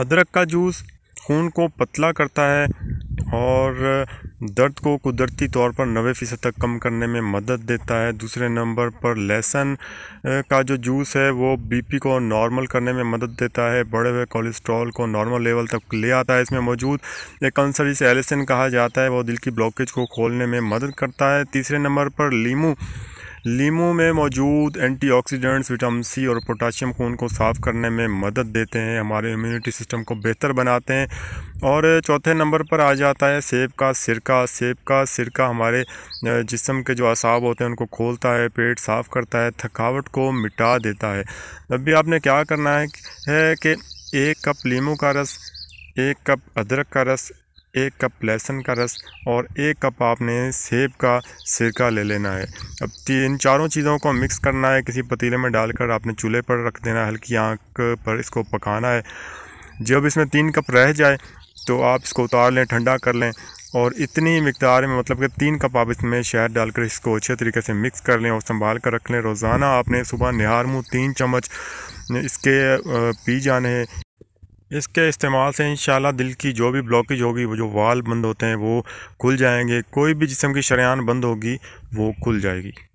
अदरक का जूस खून को पतला करता है और दर्द को कुदरती तौर पर नबे फ़ीसद तक कम करने में मदद देता है दूसरे नंबर पर लहसुन का जो जूस है वो बीपी को नॉर्मल करने में मदद देता है बढ़े हुए कोलेस्ट्रॉल को नॉर्मल लेवल तक ले आता है इसमें मौजूद एक अंसर जिसे एलिसन कहा जाता है वो दिल की ब्लॉकेज को खोलने में मदद करता है तीसरे नंबर पर लीमू लीमू में मौजूद एंटीऑक्सीडेंट्स विटामिन सी और पोटाशियम खून को साफ़ करने में मदद देते हैं हमारे इम्यूनिटी सिस्टम को बेहतर बनाते हैं और चौथे नंबर पर आ जाता है सेब का सिरका सेब का सिरका हमारे जिसम के जो असाब होते हैं उनको खोलता है पेट साफ़ करता है थकावट को मिटा देता है अभी आपने क्या करना है कि एक कप लीमू का रस एक कप अदरक का रस एक कप लहसुन का रस और एक कप आपने सेब का सिरका ले लेना है अब इन चारों चीज़ों को मिक्स करना है किसी पतीले में डालकर आपने चूल्हे पर रख देना है हल्की आँख पर इसको पकाना है जब इसमें तीन कप रह जाए तो आप इसको उतार लें ठंडा कर लें और इतनी मकदार में मतलब कि तीन कप आप इसमें शहद डालकर इसको अच्छे तरीके से मिक्स कर लें और संभाल कर रख लें रोज़ाना आपने सुबह निहार मुँह तीन चम्मच इसके पी जाने हैं इसके इस्तेमाल से इन दिल की जो भी ब्लॉकेज होगी वो जो वाल बंद होते हैं वो खुल जाएंगे कोई भी जिसम की शरियान बंद होगी वो खुल जाएगी